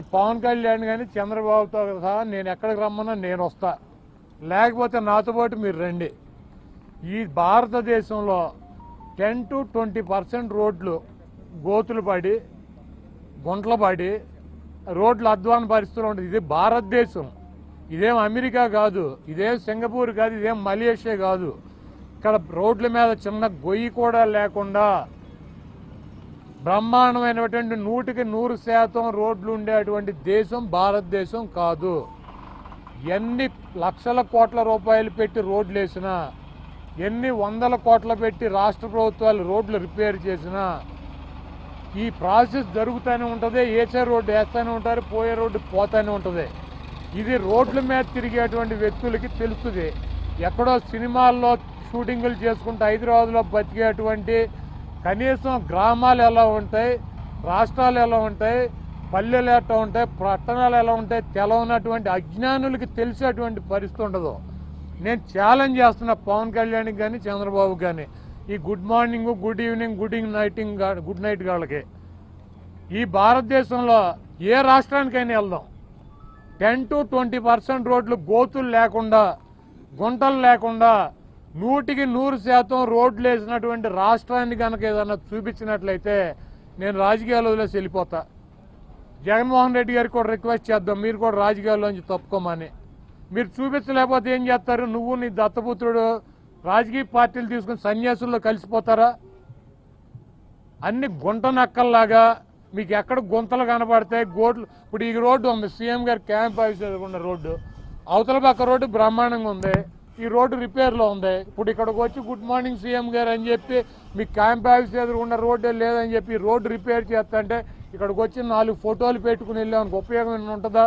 నేను పవన్ కళ్యాణ్ కానీ చంద్రబాబుతో సహా నేను ఎక్కడికి రమ్మన్నా నేను వస్తా లేకపోతే నాతో పాటు మీరు రండి ఈ భారతదేశంలో టెన్ టు ట్వంటీ పర్సెంట్ రోడ్లు గోతులు పడి గుంటలు పడి రోడ్లు అధ్వాన పరిస్థితులు ఉంటుంది ఇది భారతదేశం ఇదేం అమెరికా కాదు ఇదేం సింగపూర్ కాదు ఇదేం మలేషియా కాదు ఇక్కడ రోడ్ల మీద చిన్న గొయ్యి కూడా లేకుండా బ్రహ్మాండమైనటువంటి నూటికి నూరు శాతం రోడ్లు ఉండేటువంటి దేశం భారతదేశం కాదు ఎన్ని లక్షల కోట్ల రూపాయలు పెట్టి రోడ్లు వేసినా ఎన్ని వందల కోట్ల పెట్టి రాష్ట్ర ప్రభుత్వాలు రోడ్లు రిపేర్ చేసినా ఈ ప్రాసెస్ జరుగుతూనే ఉంటుంది ఏసే రోడ్డు వేస్తూనే ఉంటారు పోయే రోడ్డు పోతూనే ఉంటుంది ఇది రోడ్ల మీద తిరిగేటువంటి వ్యక్తులకి తెలుస్తుంది ఎక్కడో సినిమాల్లో షూటింగులు చేసుకుంటూ హైదరాబాద్లో బతికేటువంటి కనీసం గ్రామాలు ఎలా ఉంటాయి రాష్ట్రాలు ఎలా ఉంటాయి పల్లెలు ఎట్లా ఉంటాయి పట్టణాలు ఎలా ఉంటాయి తెలవనటువంటి అజ్ఞానులకి తెలిసేటువంటి పరిస్థితి ఉండదు నేను ఛాలెంజ్ చేస్తున్నా పవన్ కళ్యాణ్కి కానీ చంద్రబాబు కానీ ఈ good morning good evening good నైటింగ్ గుడ్ నైట్ వాళ్ళకి ఈ భారతదేశంలో ఏ రాష్ట్రానికైనా వెళ్దాం టెన్ టు ట్వంటీ పర్సెంట్ రోడ్లు గోతులు లేకుండా గుంటలు లేకుండా నూటికి నూరు శాతం రోడ్లు వేసినటువంటి రాష్ట్రాన్ని కనుక ఏదన్నా చూపించినట్లయితే నేను రాజకీయాలు వదిలేసి వెళ్ళిపోతా జగన్మోహన్ రెడ్డి గారికి కూడా రిక్వెస్ట్ చేద్దాం మీరు కూడా రాజకీయాల్లోంచి తప్పుకోమని మీరు చూపించలేకపోతే ఏం చేస్తారు నువ్వు నీ దత్తపుత్రుడు రాజకీయ పార్టీలు తీసుకుని సన్యాసుల్లో కలిసిపోతారా అన్ని గుంట నక్కల్లాగా మీకు ఎక్కడ గుంతలు కనబడతాయి గోట్లు ఇప్పుడు ఈ రోడ్డు ఉంది సీఎం గారు క్యాంప్ ఆఫీస్ ఎదుర్కొన్న రోడ్డు అవతల పక్క రోడ్డు బ్రహ్మాండంగా ఉంది ఈ రోడ్డు రిపేర్లో ఉంది ఇప్పుడు ఇక్కడికి వచ్చి గుడ్ మార్నింగ్ సీఎం గారు అని చెప్పి మీ క్యాంప్ ఆఫీస్ ఎదురు ఉన్న రోడ్డే లేదని చెప్పి రోడ్డు రిపేర్ చేస్తంటే ఇక్కడికి వచ్చి నాలుగు ఫోటోలు పెట్టుకుని వెళ్ళామని ఉపయోగం ఉంటుందా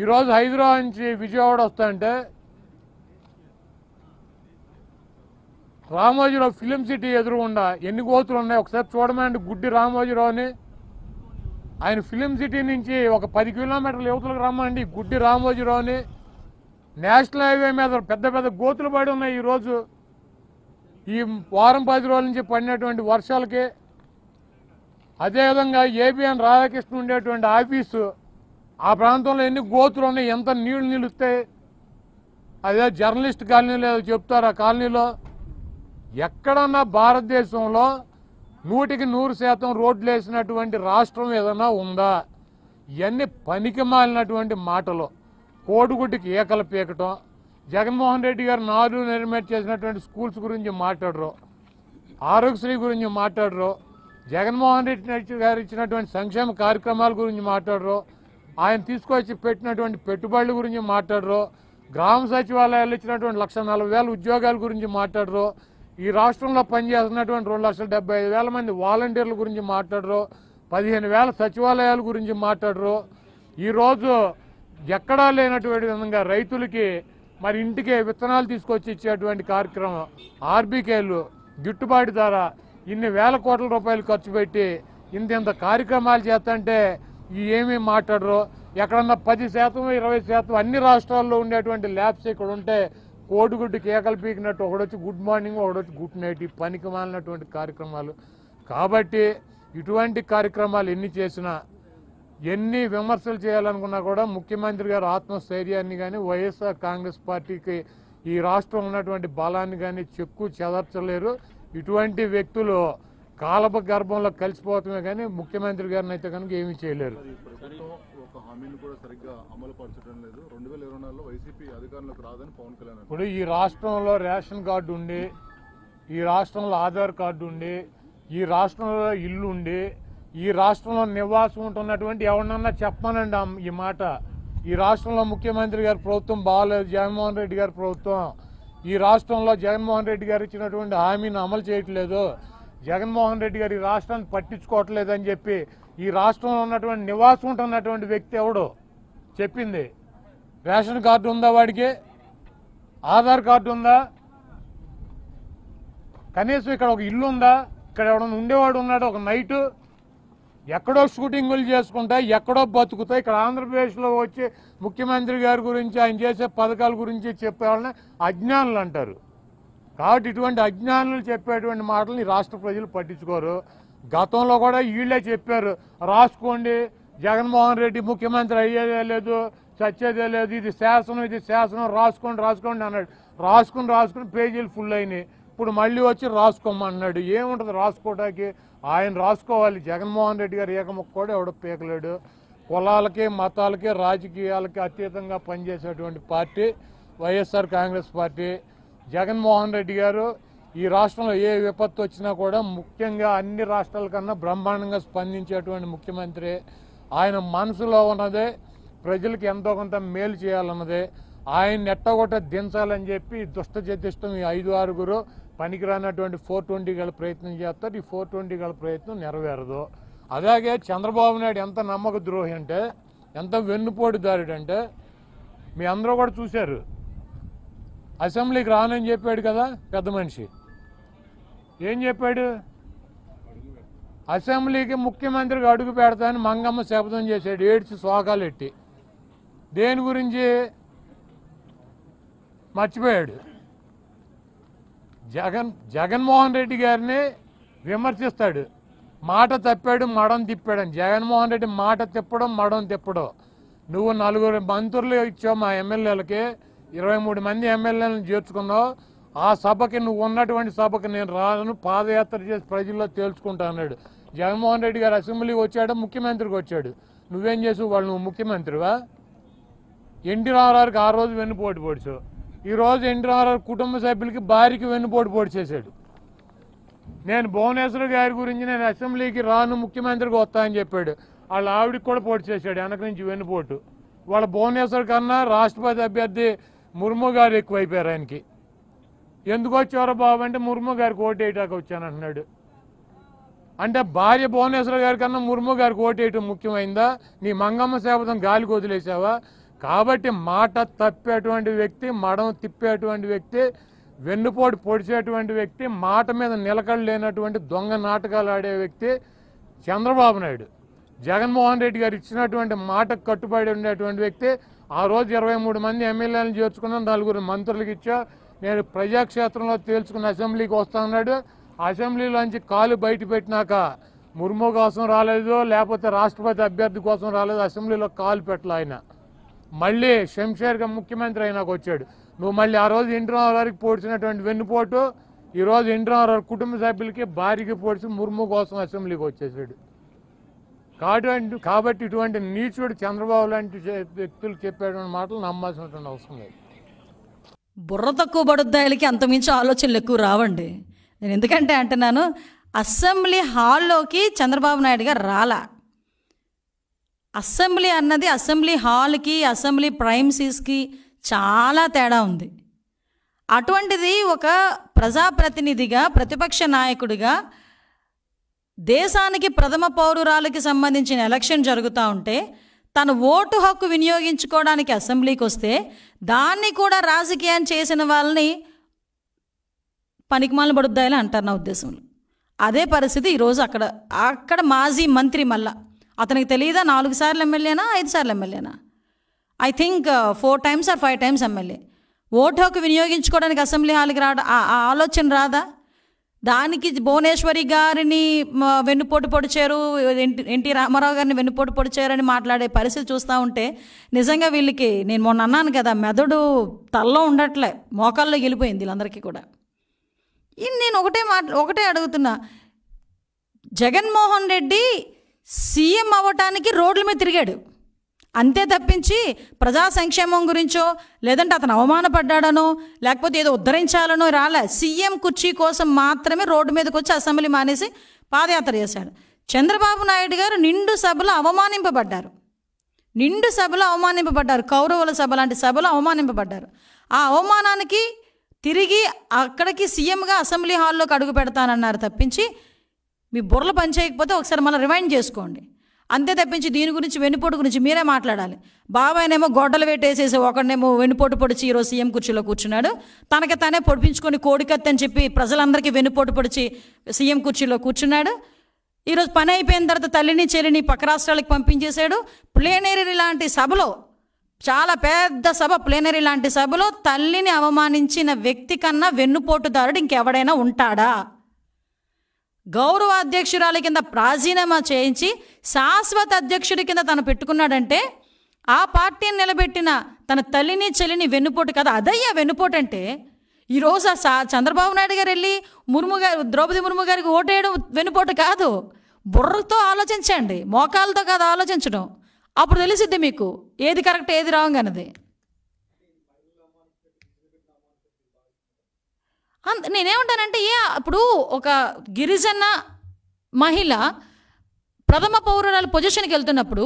ఈరోజు హైదరాబాద్ నుంచి విజయవాడ వస్తుంటే రామోజీరావు ఫిలిం సిటీ ఎదురుగుండా ఎన్ని కోతులు ఉన్నాయి ఒకసారి చూడమండి గుడ్డి రామోజీరావుని ఆయన ఫిలిం సిటీ నుంచి ఒక పది కిలోమీటర్ల యువతలకు రమ్మండి గుడ్డి రామోజీరావుని నేషనల్ హైవే మీద పెద్ద పెద్ద గోతులు పడి ఉన్నాయి ఈరోజు ఈ వారం పది రోజుల నుంచి పడినటువంటి వర్షాలకి అదేవిధంగా ఏబిఎన్ రాధాకృష్ణ ఉండేటువంటి ఆఫీసు ఆ ప్రాంతంలో ఎన్ని గోతులు ఉన్నాయి ఎంత నీళ్లు నిలుస్తాయి అదే జర్నలిస్ట్ కాలనీలో చెప్తారు ఆ కాలనీలో ఎక్కడన్నా భారతదేశంలో నూటికి నూరు శాతం రోడ్లు వేసినటువంటి రాష్ట్రం ఏదన్నా ఉందా ఇవన్నీ పనికి మాలినటువంటి మాటలు కోడిగుడ్డికి ఏకలు పీకటం జగన్మోహన్ రెడ్డి గారు నాలుగు నిర్మేట్ చేసినటువంటి స్కూల్స్ గురించి మాట్లాడరు ఆరోగ్యశ్రీ గురించి మాట్లాడరు జగన్మోహన్ రెడ్డి గారు ఇచ్చినటువంటి సంక్షేమ కార్యక్రమాల గురించి మాట్లాడరు ఆయన తీసుకొచ్చి పెట్టినటువంటి పెట్టుబడుల గురించి మాట్లాడరు గ్రామ సచివాలయాలు ఇచ్చినటువంటి లక్ష ఉద్యోగాల గురించి మాట్లాడరు ఈ రాష్ట్రంలో పనిచేస్తున్నటువంటి రెండు లక్షల డెబ్బై ఐదు వేల మంది వాలంటీర్ల గురించి మాట్లాడరు పదిహేను వేల సచివాలయాల గురించి మాట్లాడరు ఈరోజు ఎక్కడా లేనటువంటి విధంగా రైతులకి మరి ఇంటికే విత్తనాలు తీసుకొచ్చి ఇచ్చేటువంటి కార్యక్రమం ఆర్బీకేలు గిట్టుబాటు ధర ఇన్ని వేల కోట్ల రూపాయలు ఖర్చు పెట్టి ఇంత ఇంత కార్యక్రమాలు చేస్తుంటే ఏమీ మాట్లాడరు ఎక్కడన్నా పది శాతం ఇరవై శాతం అన్ని రాష్ట్రాల్లో ఉండేటువంటి ల్యాబ్స్ ఇక్కడ ఉంటే కోడిగుడ్డు కేకలు పీకినట్టు ఒకడొచ్చి గుడ్ మార్నింగ్ ఒకడొచ్చి గుడ్ నైట్ ఈ పనికి మాలినటువంటి కార్యక్రమాలు కాబట్టి ఇటువంటి కార్యక్రమాలు ఎన్ని చేసినా ఎన్ని విమర్శలు చేయాలనుకున్నా కూడా ముఖ్యమంత్రి గారు ఆత్మస్థైర్యాన్ని కానీ వైఎస్ఆర్ కాంగ్రెస్ పార్టీకి ఈ రాష్ట్రం ఉన్నటువంటి బలాన్ని కానీ చెక్కు చెదర్చలేరు ఇటువంటి వ్యక్తులు కాలప గర్భంలో కలిసిపోవటమే కానీ ముఖ్యమంత్రి గారిని అయితే కనుక ఏమీ చేయలేరు ఇప్పుడు ఈ రాష్ట్రంలో రేషన్ కార్డు ఉండి ఈ రాష్ట్రంలో ఆధార్ కార్డు ఉండి ఈ రాష్ట్రంలో ఇల్లు ఉండి ఈ రాష్ట్రంలో నివాసం ఉంటున్నటువంటి ఎవరినన్నా చెప్పానండి ఈ మాట ఈ రాష్ట్రంలో ముఖ్యమంత్రి గారి ప్రభుత్వం బాగాలేదు జగన్మోహన్ రెడ్డి గారి ప్రభుత్వం ఈ రాష్ట్రంలో జగన్మోహన్ రెడ్డి గారు ఇచ్చినటువంటి హామీని అమలు చేయట్లేదు జగన్మోహన్ రెడ్డి గారు ఈ రాష్ట్రాన్ని పట్టించుకోవట్లేదని చెప్పి ఈ రాష్ట్రంలో ఉన్నటువంటి నివాసం ఉంటున్నటువంటి వ్యక్తి ఎవడు చెప్పింది రేషన్ కార్డు ఉందా వాడికి ఆధార్ కార్డు ఉందా కనీసం ఇక్కడ ఒక ఇల్లు ఉందా ఇక్కడ ఎవడన్నా ఉండేవాడు ఉన్నాడు ఒక నైటు ఎక్కడో షూటింగులు చేసుకుంటాయి ఎక్కడో బతుకుతాయి ఇక్కడ ఆంధ్రప్రదేశ్లో వచ్చి ముఖ్యమంత్రి గారి గురించి ఆయన చేసే పథకాల గురించి చెప్పేవాళ్ళని అజ్ఞానులు అంటారు కాబట్టి ఇటువంటి అజ్ఞానులు చెప్పేటువంటి ఈ రాష్ట్ర ప్రజలు పట్టించుకోరు గతంలో కూడా వీళ్ళే చెప్పారు రాసుకోండి జగన్మోహన్ రెడ్డి ముఖ్యమంత్రి అయ్యేదే లేదు చచ్చేదే లేదు ఇది శాసనం ఇది శాసనం రాసుకోండి రాసుకోండి అన్నాడు రాసుకుని రాసుకుని పేజీలు ఫుల్ అయినాయి ఇప్పుడు మళ్ళీ వచ్చి రాసుకోమన్నాడు ఏముంటుంది రాసుకోవడానికి ఆయన రాసుకోవాలి జగన్మోహన్ రెడ్డి గారు ఏకమొక్క కూడా ఎవడో పీకలేడు కులాలకి మతాలకి రాజకీయాలకి అతీతంగా పనిచేసేటువంటి పార్టీ వైఎస్ఆర్ కాంగ్రెస్ పార్టీ జగన్మోహన్ రెడ్డి గారు ఈ రాష్ట్రంలో ఏ విపత్తు వచ్చినా కూడా ముఖ్యంగా అన్ని రాష్ట్రాల కన్నా బ్రహ్మాండంగా స్పందించేటువంటి ముఖ్యమంత్రి ఆయన మనసులో ఉన్నదే ప్రజలకు ఎంతో కొంత మేలు చేయాలన్నదే ఆయన ఎట్టగొట్ట దించాలని చెప్పి దుష్ట చేతిష్టం ఈ ఐదు ఆరుగురు పనికిరానటువంటి ఫోర్ ట్వంటీ గల ప్రయత్నం చేస్తారు ఈ ఫోర్ ట్వంటీ గల ప్రయత్నం నెరవేరదు అలాగే చంద్రబాబు నాయుడు ఎంత నమ్మక ద్రోహి అంటే ఎంత వెన్నుపోటుదారుడు అంటే మీ అందరూ కూడా చూశారు అసెంబ్లీకి రానని చెప్పాడు కదా పెద్ద మనిషి ఏం చెప్పాడు అసెంబ్లీకి ముఖ్యమంత్రికి అడుగు పెడతానని మంగమ్మ శపథం చేశాడు ఏడ్చి శోకాలు ఎట్టి దేని గురించి మర్చిపోయాడు జగన్ జగన్మోహన్ రెడ్డి గారిని విమర్శిస్తాడు మాట తప్పాడు మడం అని జగన్మోహన్ రెడ్డి మాట తిప్పడం మడం తిప్పడం నువ్వు నలుగురు మంత్రులు ఇచ్చావు మా ఎమ్మెల్యేలకి ఇరవై మూడు మంది ఎమ్మెల్యేలను చేర్చుకున్నావు ఆ సభకి నువ్వు ఉన్నటువంటి సభకి నేను రాను పాదయాత్ర చేసి ప్రజల్లో తేల్చుకుంటా అన్నాడు జగన్మోహన్ రెడ్డి గారు అసెంబ్లీకి వచ్చాడు ముఖ్యమంత్రికి వచ్చాడు నువ్వేం చేసావు వాళ్ళు నువ్వు ముఖ్యమంత్రివా ఎన్టీ రామారావుకి ఆ రోజు పోటీ పొడిచావు ఈరోజు ఎన్టీ రామారావు కుటుంబ సభ్యులకి భార్యకి వెన్నుపోటు పోటీ చేశాడు నేను భువనేశ్వర్ గారి గురించి నేను అసెంబ్లీకి రాను ముఖ్యమంత్రికి వస్తానని చెప్పాడు వాళ్ళ ఆవిడికి కూడా పోటీ చేశాడు వెనక నుంచి వెన్నుపోటు వాళ్ళ భువనేశ్వర్ కన్నా రాష్ట్రపతి అభ్యర్థి ముర్ము గారు ఎక్కువైపోయారు ఆయనకి ఎందుకు వచ్చారో బాబు అంటే ముర్ము గారికి వేయటాక వచ్చానంటున్నాడు అంటే భార్య భువనేశ్వర్ గారి కన్నా ముర్ము గారికి వేయటం ముఖ్యమైందా నీ మంగమ్మ సేవతం గాలికి వదిలేసావా కాబట్టి మాట తప్పేటువంటి వ్యక్తి మడం తిప్పేటువంటి వ్యక్తి వెన్నుపోటు పొడిచేటువంటి వ్యక్తి మాట మీద నిలకడ లేనటువంటి దొంగ నాటకాలు ఆడే వ్యక్తి చంద్రబాబు నాయుడు జగన్మోహన్ రెడ్డి గారు ఇచ్చినటువంటి మాటకు కట్టుబడి ఉండేటువంటి వ్యక్తి ఆ రోజు ఇరవై మూడు మంది ఎమ్మెల్యేలను చేర్చుకున్నా నలుగురు మంత్రులకు ఇచ్చా నేను ప్రజాక్షేత్రంలో తేల్చుకున్న అసెంబ్లీకి వస్తానన్నాడు అసెంబ్లీలోంచి కాలు బయట పెట్టినాక ముర్ము కోసం రాలేదు లేకపోతే రాష్ట్రపతి అభ్యర్థి కోసం రాలేదు అసెంబ్లీలో కాలు పెట్టలే ఆయన మళ్ళీ శంషేర్గా ముఖ్యమంత్రి అయినాక వచ్చాడు నువ్వు మళ్ళీ ఆ రోజు ఇంటర్వల్ వరకు పోడ్చినటువంటి వెన్నుపోటు ఈరోజు ఇంటర్వల్ వరకు కుటుంబ సభ్యులకి భార్యకి పోడ్చి ముర్ము కోసం అసెంబ్లీకి వచ్చేసాడు కాబట్టి కాబట్టి ఇటువంటి నీచుడు చంద్రబాబు లాంటి వ్యక్తులు చెప్పేటువంటి మాటలు నమ్మాల్సినటువంటి అవసరం లేదు బుర్ర తక్కువ అంత అంతమించి ఆలోచనలు ఎక్కువ రావండి నేను ఎందుకంటే అంటున్నాను అసెంబ్లీ హాల్లోకి చంద్రబాబు నాయుడు గారు రాలా అసెంబ్లీ అన్నది అసెంబ్లీ హాల్కి అసెంబ్లీ ప్రైమ్సీస్కి చాలా తేడా ఉంది అటువంటిది ఒక ప్రజాప్రతినిధిగా ప్రతిపక్ష నాయకుడిగా దేశానికి ప్రథమ పౌరురాలకి సంబంధించిన ఎలక్షన్ జరుగుతూ ఉంటే తన ఓటు హక్కు వినియోగించుకోవడానికి అసెంబ్లీకి వస్తే దాన్ని కూడా రాజకీయం చేసిన వాళ్ళని పనికిమాలను పడుద్దాయని అంటారు నా ఉద్దేశంలో అదే పరిస్థితి ఈరోజు అక్కడ అక్కడ మాజీ మంత్రి మళ్ళా అతనికి తెలియదా నాలుగు సార్లు ఎమ్మెల్యేనా ఐదు సార్లు ఎమ్మెల్యేనా I think four times or five times MLA vote హక్కు వినియోగించుకోవడానికి అసెంబ్లీ హాల్కి రావడం ఆలోచన రాదా దానికి భువనేశ్వరి గారిని వెన్నుపోటు పొడిచారు ఎన్టీ రామారావు గారిని వెన్నుపోటు పొడిచారని మాట్లాడే పరిస్థితి చూస్తూ ఉంటే నిజంగా వీళ్ళకి నేను మొన్న అన్నాను కదా మెదడు తల్లో ఉండట్లే మోకాల్లో గెలిపోయింది వీళ్ళందరికీ కూడా నేను ఒకటే మాట ఒకటే అడుగుతున్నా జగన్మోహన్ రెడ్డి సీఎం అవ్వటానికి రోడ్ల మీద తిరిగాడు అంతే తప్పించి ప్రజా సంక్షేమం గురించో లేదంటే అతను అవమానపడ్డాడనో లేకపోతే ఏదో ఉద్ధరించాలనో రాలే సీఎం కుర్చీ కోసం మాత్రమే రోడ్డు మీదకి వచ్చి అసెంబ్లీ మానేసి పాదయాత్ర చేశాడు చంద్రబాబు నాయుడు గారు నిండు సభలు అవమానింపబడ్డారు నిండు సభలో అవమానింపబడ్డారు కౌరవుల సభ లాంటి సభలు అవమానింపబడ్డారు ఆ అవమానానికి తిరిగి అక్కడికి సీఎంగా అసెంబ్లీ హాల్లోకి అడుగు పెడతానన్నారు తప్పించి మీ బుర్రలు పనిచేయకపోతే ఒకసారి మళ్ళీ రిమైండ్ చేసుకోండి అంతే తప్పించి దీని గురించి వెన్నుపోటు గురించి మీరే మాట్లాడాలి బాబాయనేమో గొడ్డలు పెట్టేసేసి ఒకడినేమో వెన్నుపోటు పొడిచి ఈరోజు సీఎం కుర్చీలో కూర్చున్నాడు తనకి తానే పొడిపించుకొని కోడికత్తని అని చెప్పి ప్రజలందరికీ వెన్నుపోటు పొడిచి సీఎం కుర్చీలో కూర్చున్నాడు ఈరోజు పని అయిపోయిన తర్వాత తల్లిని చెల్లిని పక్క రాష్ట్రాలకు పంపించేశాడు ప్లేనరీ లాంటి సభలో చాలా పెద్ద సభ ప్లేనరీ లాంటి సభలో తల్లిని అవమానించిన వ్యక్తి కన్నా వెన్నుపోటుదారుడు ఇంకెవడైనా ఉంటాడా గౌరవ అధ్యక్షురాలి కింద ప్రాజీనామా చేయించి శాశ్వత అధ్యక్షుడి కింద తను పెట్టుకున్నాడంటే ఆ పార్టీని నిలబెట్టిన తన తల్లిని చెల్లిని వెన్నుపోటు కదా అదయ్యా వెన్నుపోటు అంటే ఈరోజు ఆ చంద్రబాబు నాయుడు గారు వెళ్ళి ముర్ము గారు ద్రౌపది ముర్ము గారికి ఓటేయడం వెన్నుపోటు కాదు బుర్రతో ఆలోచించండి మోకాలతో కాదు ఆలోచించడం అప్పుడు తెలిసిద్ది మీకు ఏది కరెక్ట్ ఏది రాంగ్ అన్నది అంత నేనేమంటానంటే ఏ అప్పుడు ఒక గిరిజన మహిళ ప్రథమ పౌరురాలు పొజిషన్కి వెళ్తున్నప్పుడు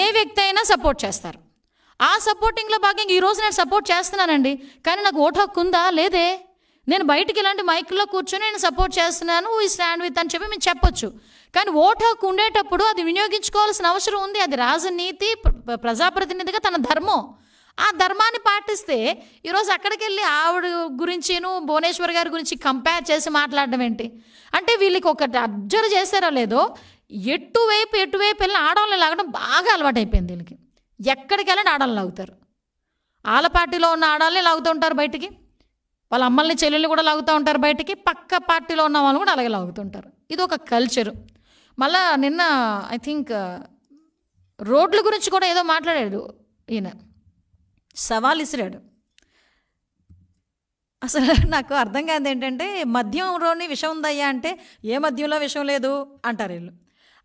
ఏ వ్యక్తి అయినా సపోర్ట్ చేస్తారు ఆ సపోర్టింగ్లో భాగంగా ఈరోజు నేను సపోర్ట్ చేస్తున్నానండి కానీ నాకు ఓటు హక్కు ఉందా లేదే నేను బయటికి ఇలాంటి మైక్లో కూర్చొని నేను సపోర్ట్ చేస్తున్నాను ఈ స్టాండ్ విత్ అని చెప్పి మేము చెప్పొచ్చు కానీ ఓటు హక్కు ఉండేటప్పుడు అది వినియోగించుకోవాల్సిన అవసరం ఉంది అది రాజనీతి ప్రజాప్రతినిధిగా తన ధర్మం ఆ ధర్మాన్ని పాటిస్తే ఈరోజు అక్కడికి వెళ్ళి ఆవిడ గురించిను భువనేశ్వర్ గారి గురించి కంపేర్ చేసి మాట్లాడడం ఏంటి అంటే వీళ్ళకి ఒకటి అబ్జర్వ్ చేశారో లేదో ఎటువైపు ఎటువైపు వెళ్ళిన ఆడవాళ్ళని లాగడం బాగా అలవాటైపోయింది వీళ్ళకి ఎక్కడికి వెళ్ళిన ఆడవాళ్ళని లాగుతారు ఆలపార్టీలో ఉన్న ఆడవాళ్ళని లాగుతూ ఉంటారు బయటికి వాళ్ళ అమ్మల్ని చెల్లెళ్ళు కూడా లాగుతూ ఉంటారు బయటికి పక్క పార్టీలో ఉన్న వాళ్ళు కూడా అలాగే లాగుతుంటారు ఇది ఒక కల్చరు మళ్ళా నిన్న ఐ థింక్ రోడ్ల గురించి కూడా ఏదో మాట్లాడాడు ఈయన సవాల్ ఇసిరాడు అసలు నాకు అర్థం కాదు ఏంటంటే మద్యంలోని విషం ఉందయ్యా అంటే ఏ మద్యంలో విషం లేదు అంటారు వీళ్ళు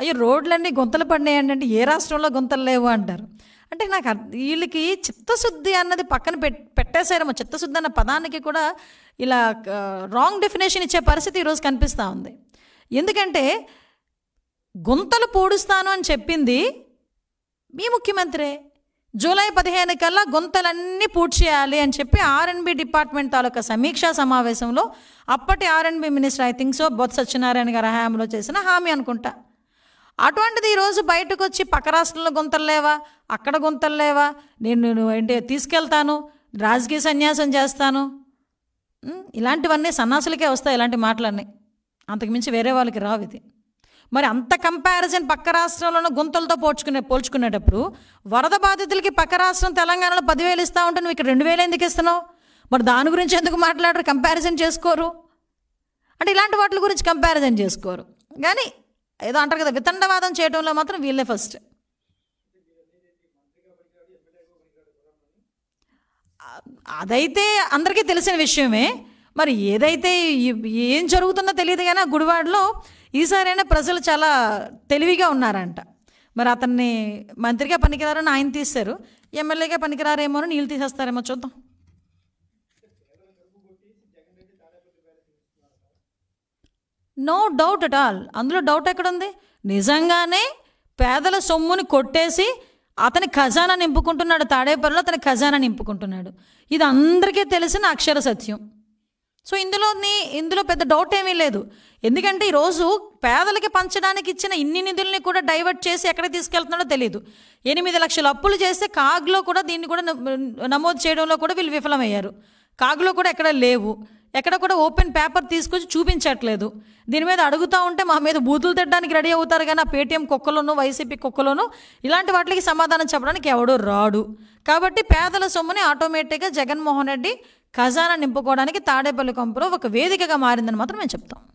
అయ్యో రోడ్లన్నీ గుంతలు పడినాయండి అంటే ఏ రాష్ట్రంలో గుంతలు లేవు అంటారు అంటే నాకు వీళ్ళకి చిత్తశుద్ధి అన్నది పక్కన పెట్ పెట్టేశారేమో చిత్తశుద్ధి అన్న పదానికి కూడా ఇలా రాంగ్ డెఫినేషన్ ఇచ్చే పరిస్థితి ఈరోజు కనిపిస్తూ ఉంది ఎందుకంటే గుంతలు పూడుస్తాను అని చెప్పింది మీ ముఖ్యమంత్రే జూలై పదిహేను కల్లా గుంతలన్నీ పూర్తి చేయాలి అని చెప్పి ఆర్ఎన్బి డిపార్ట్మెంట్ తాలూకా సమీక్షా సమావేశంలో అప్పటి RNB minister I think so Botsa Satyanarayana గారి హయాంలో చేసిన హామీ అనుకుంటా అటువంటిది ఈరోజు బయటకు వచ్చి పక్క రాష్ట్రంలో గుంతలు లేవా అక్కడ గుంతలు లేవా నేను నేను ఏంటి తీసుకెళ్తాను రాజకీయ సన్యాసం చేస్తాను ఇలాంటివన్నీ సన్నాసులకే వస్తాయి ఇలాంటి మాటలన్నీ అంతకుమించి వేరే వాళ్ళకి రావు ఇది మరి అంత కంపారిజన్ పక్క రాష్ట్రంలో ఉన్న గుంతలతో పోల్చుకునే పోల్చుకునేటప్పుడు వరద బాధితులకి పక్క రాష్ట్రం తెలంగాణలో పదివేలు ఇస్తా ఉంటే నువ్వు ఇక్కడ రెండు వేలు ఎందుకు ఇస్తున్నావు మరి దాని గురించి ఎందుకు మాట్లాడరు కంపారిజన్ చేసుకోరు అంటే ఇలాంటి వాటి గురించి కంపారిజన్ చేసుకోరు కానీ ఏదో అంటారు కదా వితండవాదం చేయడంలో మాత్రం వీళ్ళే ఫస్ట్ అదైతే అందరికీ తెలిసిన విషయమే మరి ఏదైతే ఏం జరుగుతుందో తెలియదు కానీ ఆ గుడివాడలో ఈసారైనా ప్రజలు చాలా తెలివిగా ఉన్నారంట మరి అతన్ని మంత్రిగా పనికిరారని ఆయన తీశారు ఎమ్మెల్యేగా పనికిరారేమో అని నీళ్ళు తీసేస్తారేమో చూద్దాం నో డౌట్ అట్ ఆల్ అందులో డౌట్ ఎక్కడుంది నిజంగానే పేదల సొమ్ముని కొట్టేసి అతని ఖజానా నింపుకుంటున్నాడు తాడేపల్లిలో అతని ఖజానా నింపుకుంటున్నాడు ఇది అందరికీ తెలిసిన అక్షర సత్యం సో ఇందులోని ఇందులో పెద్ద డౌట్ ఏమీ లేదు ఎందుకంటే ఈరోజు పేదలకి పంచడానికి ఇచ్చిన ఇన్ని నిధుల్ని కూడా డైవర్ట్ చేసి ఎక్కడికి తీసుకెళ్తున్నాడో తెలియదు ఎనిమిది లక్షల అప్పులు చేస్తే కాగ్లో కూడా దీన్ని కూడా నమోదు చేయడంలో కూడా వీళ్ళు విఫలమయ్యారు కాగ్లో కూడా ఎక్కడ లేవు ఎక్కడ కూడా ఓపెన్ పేపర్ తీసుకొచ్చి చూపించట్లేదు దీని మీద అడుగుతూ ఉంటే మా మీద బూతులు తిట్టడానికి రెడీ అవుతారు కానీ ఆ పేటీఎం కుక్కలోను వైసీపీ కుక్కలోను ఇలాంటి వాటికి సమాధానం చెప్పడానికి ఎవడూ రాడు కాబట్టి పేదల సొమ్ముని ఆటోమేటిక్గా జగన్మోహన్ రెడ్డి ఖజానా నింపుకోవడానికి తాడేపల్లి కొంపలో ఒక వేదికగా మారిందని మాత్రం మేము చెప్తాం